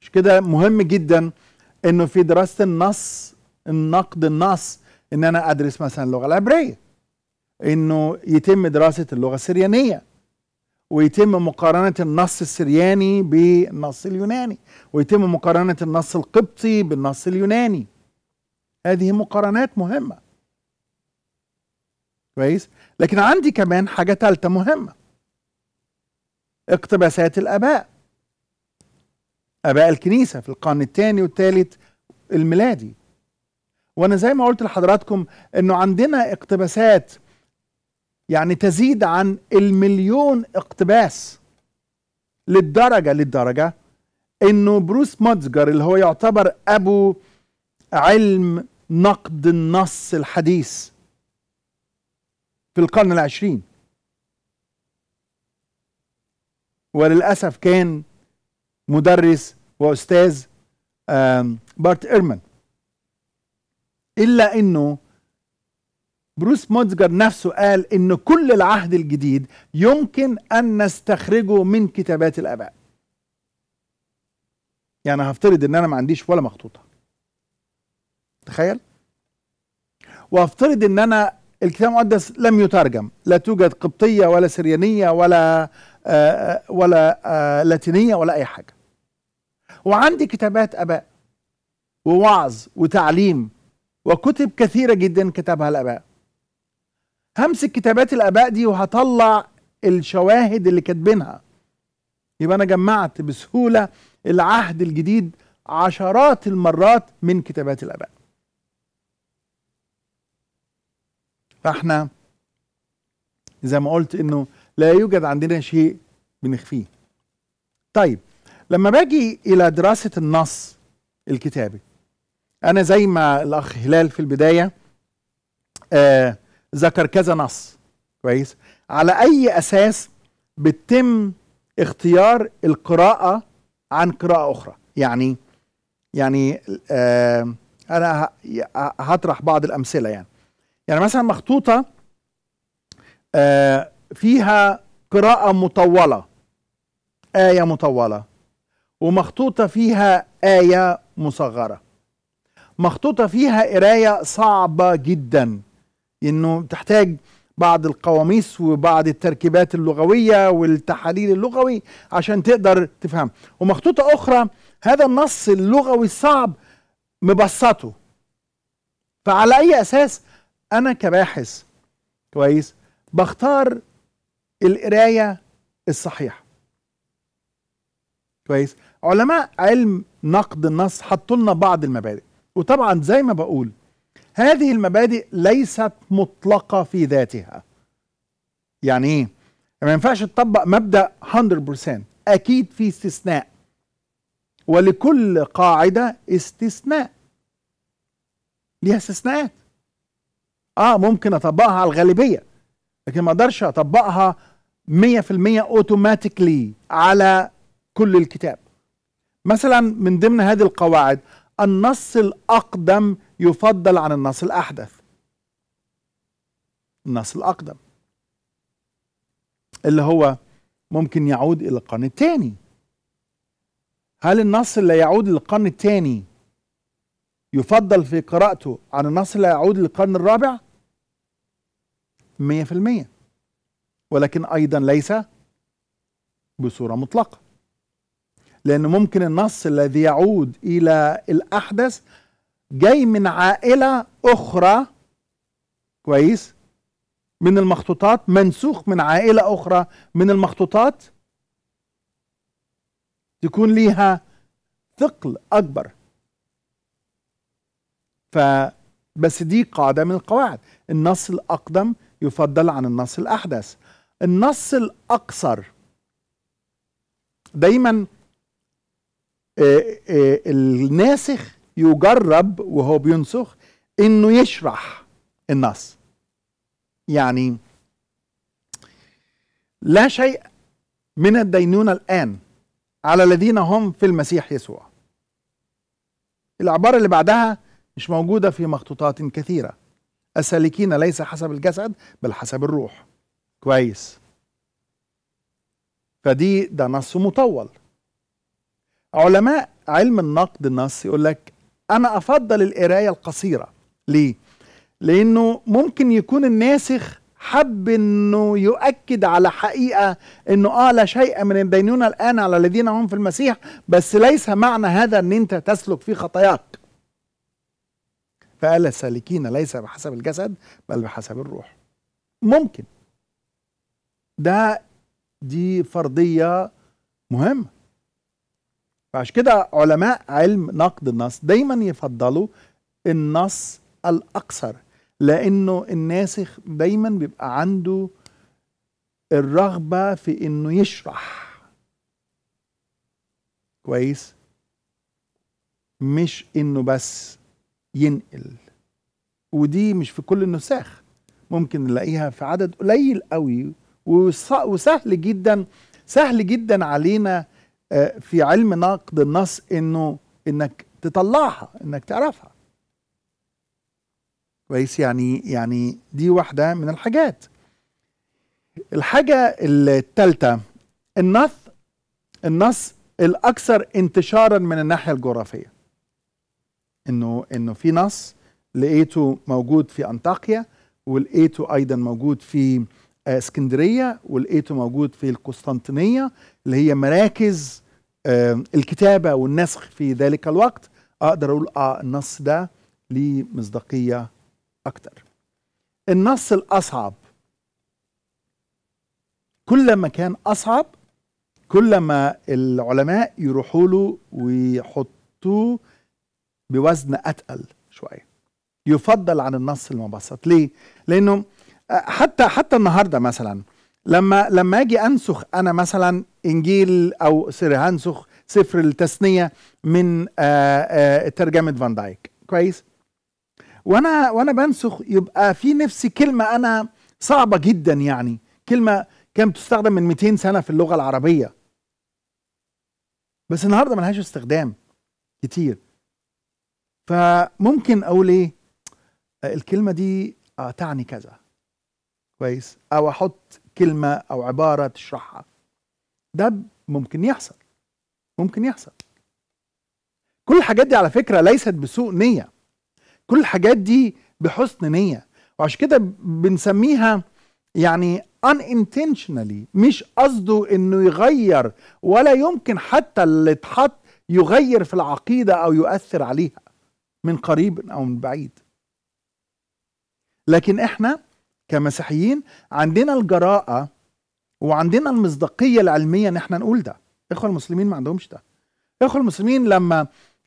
مش كده مهم جدا انه في دراسه النص النقد النص ان انا ادرس مثلا اللغه العبريه انه يتم دراسه اللغه السريانيه ويتم مقارنه النص السرياني بالنص اليوناني ويتم مقارنه النص القبطي بالنص اليوناني هذه مقارنات مهمه كويس لكن عندي كمان حاجه ثالثه مهمه اقتباسات الاباء اباء الكنيسه في القرن الثاني والثالث الميلادي وانا زي ما قلت لحضراتكم انه عندنا اقتباسات يعني تزيد عن المليون اقتباس للدرجه للدرجه انه بروس ماتزجر اللي هو يعتبر ابو علم نقد النص الحديث في القرن العشرين وللاسف كان مدرس واستاذ بارت ايرمان الا انه بروس موتزجر نفسه قال ان كل العهد الجديد يمكن ان نستخرجه من كتابات الاباء يعني هفترض ان انا ما عنديش ولا مخطوطه تخيل وافترض ان انا الكتاب المقدس لم يترجم لا توجد قبطيه ولا سريانيه ولا آآ آه، آه، ولا آآ آه، لاتينيه ولا اي حاجه وعندي كتابات اباء ووعظ وتعليم وكتب كثيره جدا كتبها الاباء همسك كتابات الاباء دي وهطلع الشواهد اللي كاتبينها يبقى انا جمعت بسهوله العهد الجديد عشرات المرات من كتابات الاباء فاحنا زي ما قلت انه لا يوجد عندنا شيء بنخفيه طيب لما باجي الى دراسه النص الكتابي انا زي ما الاخ هلال في البدايه آه ذكر كذا نص كويس على اي اساس بتتم اختيار القراءه عن قراءه اخرى يعني يعني آه انا هطرح بعض الامثله يعني يعني مثلا مخطوطه آه فيها قراءه مطوله ايه مطوله ومخطوطة فيها آية مصغرة مخطوطة فيها قراية صعبة جدا إنه تحتاج بعض القواميس وبعض التركيبات اللغوية والتحاليل اللغوي عشان تقدر تفهم ومخطوطة أخرى هذا النص اللغوي الصعب مبسطه فعلى أي أساس أنا كباحث كويس بختار القراية الصحيحة كويس علماء علم نقد النص حطوا لنا بعض المبادئ وطبعا زي ما بقول هذه المبادئ ليست مطلقه في ذاتها يعني ايه ما ينفعش تطبق مبدا 100% اكيد في استثناء ولكل قاعده استثناء ليها استثناءات اه ممكن اطبقها على الغالبيه لكن ما اقدرش اطبقها 100% اوتوماتيكلي على كل الكتاب مثلا من ضمن هذه القواعد النص الأقدم يفضل عن النص الأحدث النص الأقدم اللي هو ممكن يعود إلى القرن الثاني هل النص اللي يعود للقرن الثاني يفضل في قراءته عن النص اللي يعود للقرن الرابع؟ 100% ولكن أيضا ليس بصورة مطلقة لأن ممكن النص الذي يعود إلى الأحدث جاي من عائلة أخرى كويس من المخطوطات منسوخ من عائلة أخرى من المخطوطات تكون ليها ثقل أكبر ف بس دي قاعدة من القواعد النص الأقدم يفضل عن النص الأحدث النص الأقصر دايما آه، آه، الناسخ يجرب وهو بينسخ انه يشرح النص يعني لا شيء من الدينون الآن على الذين هم في المسيح يسوع العبارة اللي بعدها مش موجودة في مخطوطات كثيرة السالكين ليس حسب الجسد بل حسب الروح كويس فدي ده نص مطول علماء علم النقد النص يقول لك انا افضل القرايه القصيره ليه لانه ممكن يكون الناسخ حب انه يؤكد على حقيقه انه اه لا شيء من الدينونه الان على الذين هم في المسيح بس ليس معنى هذا ان انت تسلك في خطاياك فقال السالكين ليس بحسب الجسد بل بحسب الروح ممكن ده دي فرضيه مهمه فعشان كده علماء علم نقد النص دايما يفضلوا النص الأكثر لأنه الناسخ دايما بيبقى عنده الرغبة في إنه يشرح كويس مش إنه بس ينقل ودي مش في كل النساخ ممكن نلاقيها في عدد قليل قوي وسهل جدا سهل جدا علينا آه، في علم نقد النص انه انك تطلعها انك تعرفها كويس يعني يعني دي واحده من الحاجات الحاجه الثالثه النص النص الاكثر انتشارا من الناحيه الجغرافيه انه انه في نص لقيته موجود في انطاكيا ولقيته ايضا موجود في آه، اسكندريه ولقيته موجود في القسطنطينيه اللي هي مراكز الكتابة والنسخ في ذلك الوقت أقدر أقول آه النص ده ليه مصداقية أكتر النص الأصعب كلما كان أصعب كلما العلماء يروحوا له ويحطوه بوزن أتقل شوية يفضل عن النص المبسط ليه؟ لأنه آه، حتى حتى النهارده مثلا لما لما اجي انسخ انا مثلا انجيل او هنسخ سفر التثنيه من آه، آه، ترجمه فان دايك كويس وانا وانا بنسخ يبقى في نفسي كلمه انا صعبه جدا يعني كلمه كانت بتستخدم من 200 سنه في اللغه العربيه بس النهارده ملهاش استخدام كتير فممكن اقول ايه آه، الكلمه دي تعني كذا كويس او احط كلمة أو عبارة تشرحها ده ممكن يحصل ممكن يحصل كل الحاجات دي على فكرة ليست بسوء نية كل الحاجات دي بحسن نية وعشان كده بنسميها يعني unintentionally مش قصده انه يغير ولا يمكن حتى اللي اتحط يغير في العقيدة او يؤثر عليها من قريب او من بعيد لكن احنا كمسيحيين عندنا الجراءة وعندنا المصداقية العلمية ان احنا نقول ده الاخوة المسلمين ما عندهمش ده الاخوة المسلمين لما آآ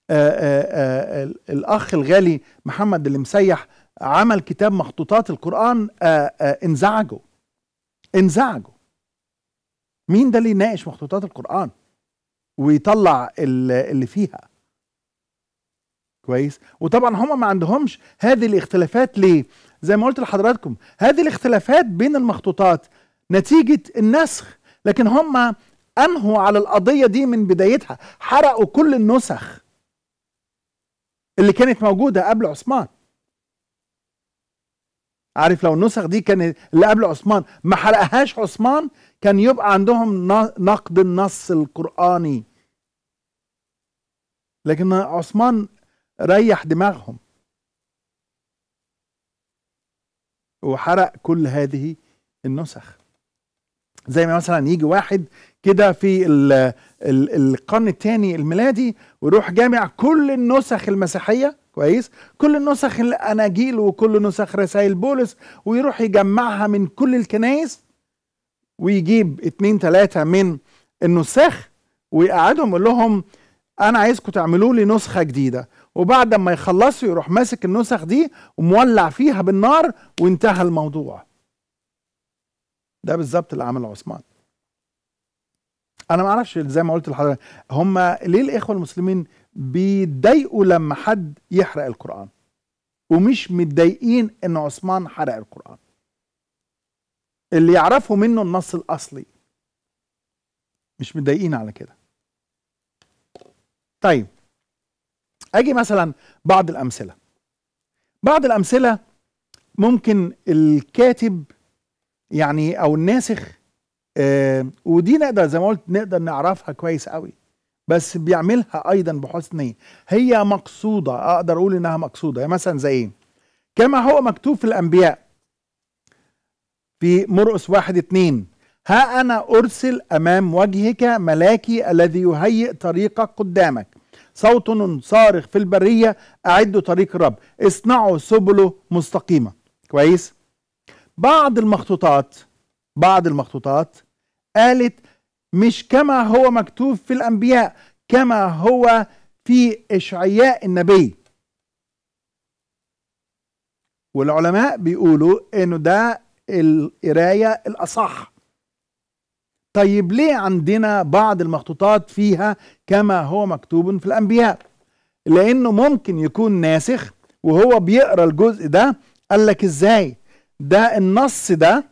آه، آآ آه، آه، الاخ الغالي محمد اللي مسيح عمل كتاب مخطوطات القرآن آآ انزعجوا انزعجوا مين ده اللي يناقش مخطوطات القرآن ويطلع اللي فيها كويس وطبعا هما ما عندهمش هذه الاختلافات ليه زي ما قلت لحضراتكم هذه الاختلافات بين المخطوطات نتيجة النسخ لكن هم أنهوا على القضية دي من بدايتها حرقوا كل النسخ اللي كانت موجودة قبل عثمان عارف لو النسخ دي كانت اللي قبل عثمان ما حرقهاش عثمان كان يبقى عندهم نقد النص القرآني لكن عثمان ريح دماغهم وحرق كل هذه النسخ زي ما مثلا يجي واحد كده في الـ الـ القرن الثاني الميلادي ويروح جامع كل النسخ المسيحيه كويس كل النسخ الاناجيل وكل نسخ رسائل بولس ويروح يجمعها من كل الكنائس ويجيب اتنين تلاتة من النساخ ويقعدهم يقول لهم انا عايزكم تعملوا لي نسخه جديده وبعد ما يخلصوا يروح ماسك النسخ دي ومولع فيها بالنار وانتهى الموضوع ده بالظبط اللي عمله عثمان انا ما اعرفش زي ما قلت لحضرتك هم ليه الاخوه المسلمين بيتضايقوا لما حد يحرق القران ومش متضايقين ان عثمان حرق القران اللي يعرفوا منه النص الاصلي مش متضايقين على كده طيب اجي مثلا بعض الامثله بعض الامثله ممكن الكاتب يعني او الناسخ آه ودي نقدر زي ما قلت نقدر نعرفها كويس قوي بس بيعملها ايضا بحسن نيه هي مقصوده اقدر اقول انها مقصوده يعني مثلا زي ايه كما هو مكتوب في الانبياء في مرقس واحد اتنين ها انا ارسل امام وجهك ملاكي الذي يهيئ طريقك قدامك صوت صارخ في البرية أعدوا طريق الرب اصنعوا سبله مستقيمة كويس بعض المخطوطات بعض المخطوطات قالت مش كما هو مكتوب في الأنبياء كما هو في إشعياء النبي والعلماء بيقولوا إنه ده القراية الأصح طيب ليه عندنا بعض المخطوطات فيها كما هو مكتوب في الأنبياء لأنه ممكن يكون ناسخ وهو بيقرأ الجزء ده قال لك إزاي ده النص ده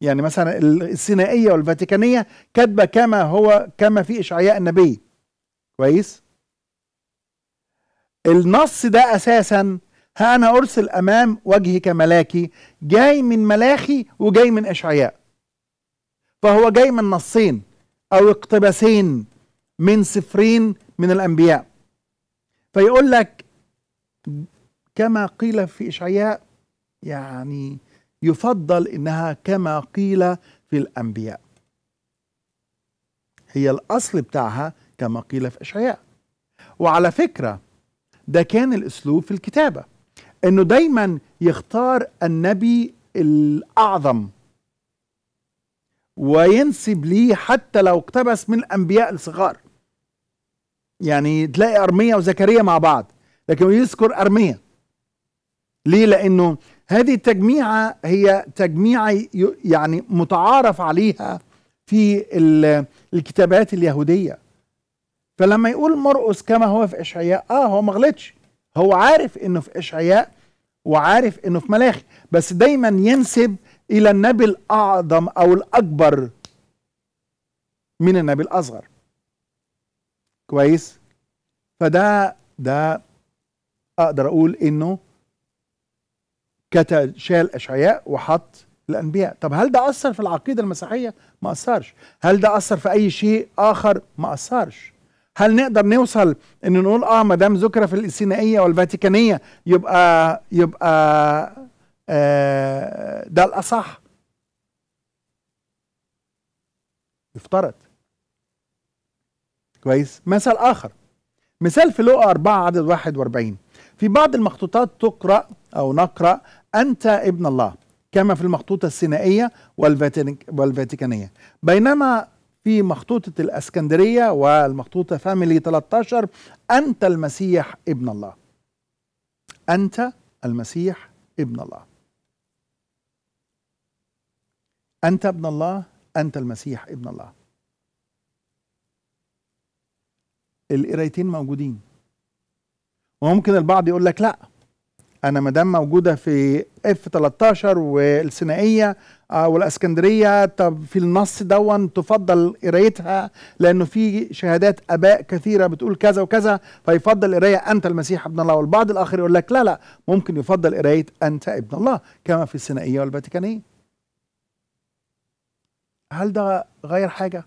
يعني مثلا السينائية والفاتيكانية كاتبة كما هو كما في إشعياء النبي كويس النص ده أساسا ها أنا أرسل أمام وجهك ملاكي جاي من ملاخي وجاي من إشعياء فهو جاي من نصين أو اقتباسين من سفرين من الأنبياء فيقول لك كما قيل في إشعياء يعني يفضل إنها كما قيل في الأنبياء هي الأصل بتاعها كما قيل في إشعياء وعلى فكرة ده كان الأسلوب في الكتابة إنه دايما يختار النبي الأعظم وينسب ليه حتى لو اقتبس من الأنبياء الصغار يعني تلاقي أرمية وزكريا مع بعض لكن يذكر أرمية ليه لأنه هذه التجميعة هي تجميعة يعني متعارف عليها في الكتابات اليهودية فلما يقول مرقس كما هو في إشعياء آه هو ما غلطش هو عارف إنه في إشعياء وعارف إنه في ملاخي بس دايما ينسب الى النبي الاعظم او الاكبر من النبي الاصغر كويس فده ده اقدر اقول انه كتب شال اشعياء وحط الانبياء طب هل ده اثر في العقيده المسيحيه ما اثرش هل ده اثر في اي شيء اخر ما اثرش هل نقدر نوصل ان نقول اه ما دام ذكر في السينائيه والفاتيكانيه يبقى يبقى آه، ده الأصح يفترض كويس مثال آخر مثال في لقا 4 عدد 41 في بعض المخطوطات تقرأ أو نقرأ أنت ابن الله كما في المخطوطة السينائية والفاتيكانية بينما في مخطوطة الأسكندرية والمخطوطة فاميلي 13 أنت المسيح ابن الله أنت المسيح ابن الله أنت ابن الله أنت المسيح ابن الله القرايتين موجودين وممكن البعض يقول لك لا انا ما دام موجوده في اف 13 والسينائيه آه، والاسكندريه طب في النص دون تفضل قرايتها لانه في شهادات اباء كثيره بتقول كذا وكذا فيفضل قرايه انت المسيح ابن الله والبعض الاخر يقول لك لا لا ممكن يفضل قرايه انت ابن الله كما في السينائيه والفاتيكانيه هل ده غير حاجة؟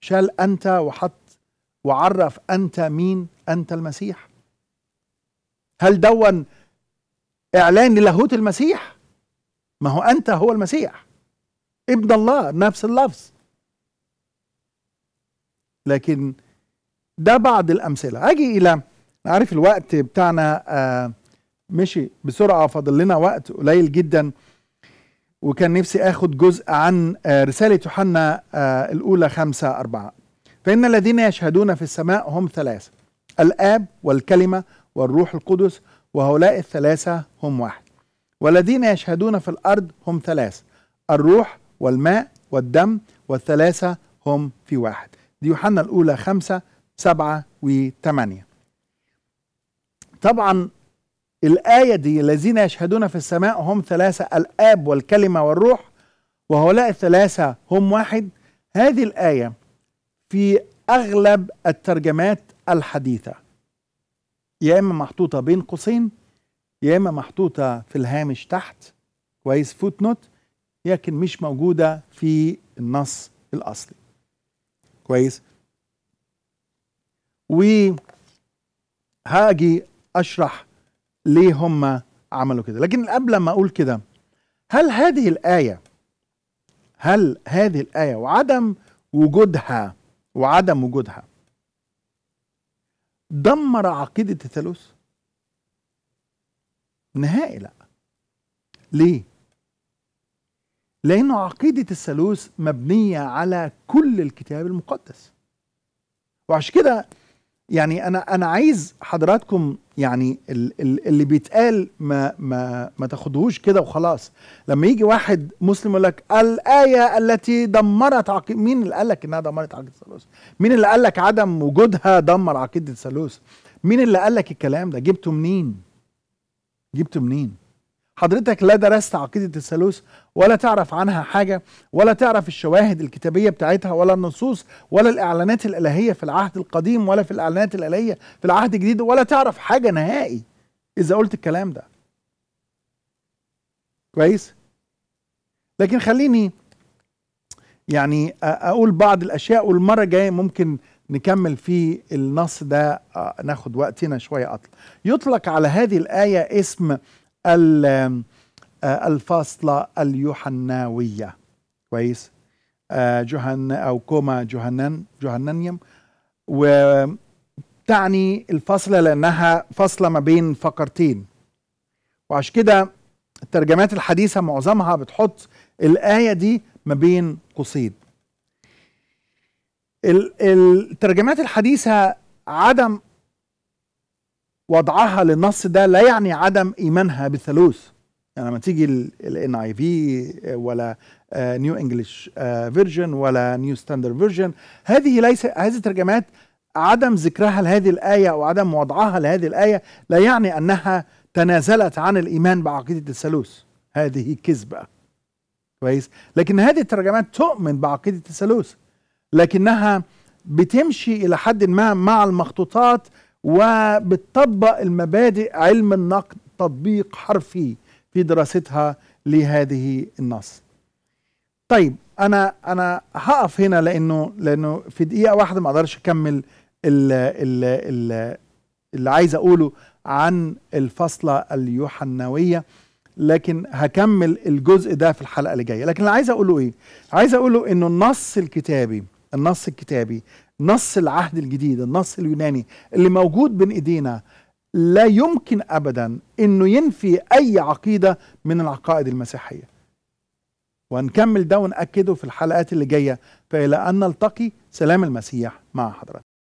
شال أنت وحط وعرف أنت مين أنت المسيح هل دون إعلان للاهوت المسيح ما هو أنت هو المسيح ابن الله نفس اللفظ لكن ده بعض الأمثلة أجي إلى عارف الوقت بتاعنا آه مشي بسرعة فاضل لنا وقت قليل جدا وكان نفسي اخد جزء عن آه، رساله يوحنا آه، الاولى خمسة أربعة فان الذين يشهدون في السماء هم ثلاثه الاب والكلمه والروح القدس وهؤلاء الثلاثه هم واحد والذين يشهدون في الارض هم ثلاثه الروح والماء والدم والثلاثه هم في واحد دي يوحنا الاولى خمسة سبعة وثمانية طبعا الآية دي الذين يشهدون في السماء هم ثلاثة الآب والكلمة والروح وهؤلاء الثلاثة هم واحد هذه الآية في أغلب الترجمات الحديثة يا إما محطوطة بين قوسين يا إما محطوطة في الهامش تحت كويس فوت نوت لكن مش موجودة في النص الأصلي كويس وهاجي أشرح ليه هم عملوا كده لكن قبل ما اقول كده هل هذه الايه هل هذه الايه وعدم وجودها وعدم وجودها دمر عقيده الثالوث نهائي لا ليه لأن عقيدة الثالوث مبنية على كل الكتاب المقدس وعشان كده يعني أنا أنا عايز حضراتكم يعني اللي بيتقال ما ما ما تاخدهوش كده وخلاص لما يجي واحد مسلم يقول لك الايه التي دمرت عقيده مين اللي قال لك انها دمرت عقيده الثالوث مين اللي قال لك عدم وجودها دمر عقيده الثالوث مين اللي قال لك الكلام ده جبته منين جبته منين حضرتك لا درست عقيدة الثالوث ولا تعرف عنها حاجة ولا تعرف الشواهد الكتابية بتاعتها ولا النصوص ولا الإعلانات الإلهية في العهد القديم ولا في الإعلانات الإلهية في العهد الجديد ولا تعرف حاجة نهائي إذا قلت الكلام ده كويس لكن خليني يعني أقول بعض الأشياء والمرة الجاية ممكن نكمل في النص ده ناخد وقتنا شوية أطلع يطلق على هذه الآية اسم آه، الفاصلة اليوحناوية كويس آه، جهن أو كوما جهنن جهننيم وتعني الفاصلة لأنها فاصلة ما بين فقرتين وعشان كده الترجمات الحديثة معظمها بتحط الآية دي ما بين قصيد الترجمات الحديثة عدم وضعها للنص ده لا يعني عدم ايمانها بالثالوث يعني لما تيجي الان اي في ولا نيو انجلش فيرجن ولا نيو ستاندرد فيرجن هذه ليس هذه الترجمات عدم ذكرها لهذه الايه او عدم وضعها لهذه الايه لا يعني انها تنازلت عن الايمان بعقيده الثالوث هذه كذبه كويس لكن هذه الترجمات تؤمن بعقيده الثالوث لكنها بتمشي الى حد ما مع المخطوطات وبتطبق المبادئ علم النقد تطبيق حرفي في دراستها لهذه النص طيب انا انا هقف هنا لانه لانه في دقيقه واحده ما اقدرش اكمل ال ال ال اللي عايز اقوله عن الفصله اليوحناوية لكن هكمل الجزء ده في الحلقه اللي جايه لكن اللي عايز اقوله ايه عايز اقوله انه النص الكتابي النص الكتابي نص العهد الجديد النص اليوناني اللي موجود بين ايدينا لا يمكن ابدا انه ينفي اي عقيده من العقائد المسيحيه وهنكمل ده ونأكده في الحلقات اللي جايه فإلى أن نلتقي سلام المسيح مع حضرتك